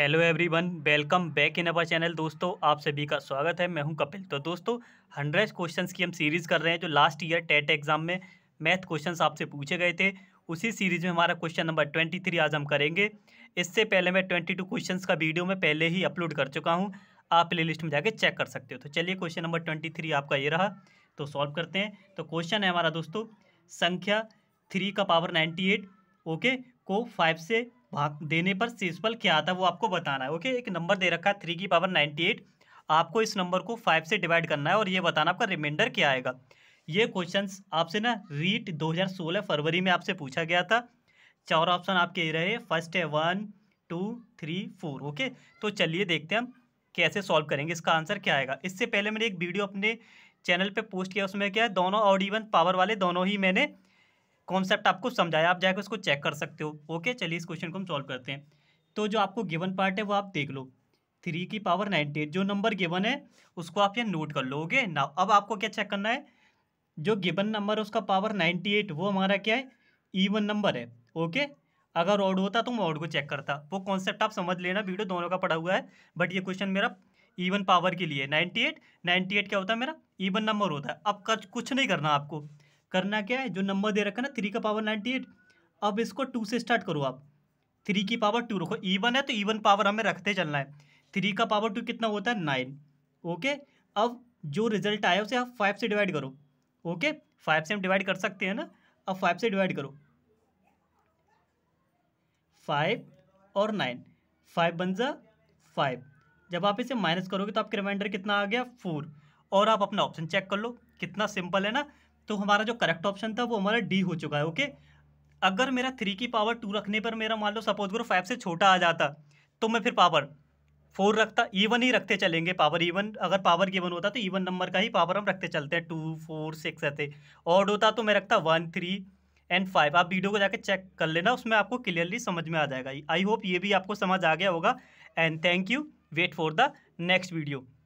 hello everyone welcome back in our channel दोस्तों आप सभी का स्वागत है मैं हूं कपिल तो दोस्तों हंड्रेड क्वेश्चंस की हम सीरीज़ कर रहे हैं जो लास्ट ईयर टेट एग्ज़ाम में मैथ क्वेश्चंस आपसे पूछे गए थे उसी सीरीज़ में हमारा क्वेश्चन नंबर ट्वेंटी थ्री आज हम करेंगे इससे पहले मैं ट्वेंटी टू क्वेश्चन का वीडियो में पहले ही अपलोड कर चुका हूँ आप प्ले लिस्ट में जाकर चेक कर सकते हो तो चलिए क्वेश्चन नंबर ट्वेंटी थ्री आपका ये रहा तो सॉल्व करते हैं तो क्वेश्चन है हमारा दोस्तों संख्या थ्री का पावर नाइन्टी एट ओके को फाइव से भाग देने पर शेषफल क्या आता है वो आपको बताना है ओके एक नंबर दे रखा है थ्री की पावर नाइन्टी एट आपको इस नंबर को फाइव से डिवाइड करना है और ये बताना आपका रिमाइंडर क्या आएगा ये क्वेश्चन आपसे ना रीट 2016 फरवरी में आपसे पूछा गया था चार ऑप्शन आपके ये रहे फर्स्ट है one two three four okay तो चलिए देखते हैं हम कैसे सॉल्व करेंगे इसका आंसर क्या आएगा इससे पहले मैंने एक वीडियो अपने चैनल पे पोस्ट किया उसमें क्या है दोनों और इवन पावर वाले दोनों ही मैंने कॉन्सेप्ट आपको समझाया आप जाकर उसको चेक कर सकते हो ओके चलिए इस क्वेश्चन को हम सॉल्व करते हैं तो जो आपको गिवन पार्ट है वो आप देख लो थ्री की पावर नाइन्टी एट जो नंबर गिवन है उसको आप ये नोट कर लोगे ना अब आपको क्या चेक करना है जो गिवन नंबर है उसका पावर नाइन्टी एट वो हमारा क्या है ईवन नंबर है ओके अगर ऑड होता तो मैं ऑड को चेक करता वो कॉन्सेप्ट आप समझ लेना वीडियो दोनों का पड़ा हुआ है बट ये क्वेश्चन मेरा ईवन पावर के लिए नाइन्टी एट नाइन्टी एट क्या होता है मेरा ईवन नंबर होता है अब कुछ नहीं करना आपको करना क्या है जो नंबर दे रखा ना थ्री का पावर नाइन्टी एट अब इसको टू से स्टार्ट करो आप थ्री की पावर टू रखो ईवन है तो ईवन पावर हमें रखते चलना है थ्री का पावर टू कितना होता है नाइन ओके अब जो रिजल्ट आया उसे आप फाइव से डिवाइड करो ओके फाइव से हम डिवाइड कर सकते हैं ना अब फाइव से डिवाइड करो फाइव और नाइन फाइव बन जा फाइव जब आप इसे माइनस करोगे तो आपके रिमाइंडर कितना आ गया फोर और आप अपना ऑप्शन चेक कर लो कितना सिंपल है ना तो हमारा जो करेक्ट ऑप्शन था वो हमारा डी हो चुका है ओके अगर मेरा थ्री की पावर टू रखने पर मेरा मान लो सपोज करो फाइव से छोटा आ जाता तो मैं फिर पावर फोर रखता ईवन ही रखते चलेंगे पावर ईवन अगर पावर गिवन होता तो ईवन नंबर का ही पावर हम रखते चलते हैं टू फोर सिक्स ऐसे ऑड होता तो मैं रखता वन थ्री एंड फाइव आप वीडियो को जाके चेक कर लेना उसमें आपको क्लियरली समझ में आ जाएगा आई होप ये भी आपको समझ आ गया होगा and thank you wait for the next video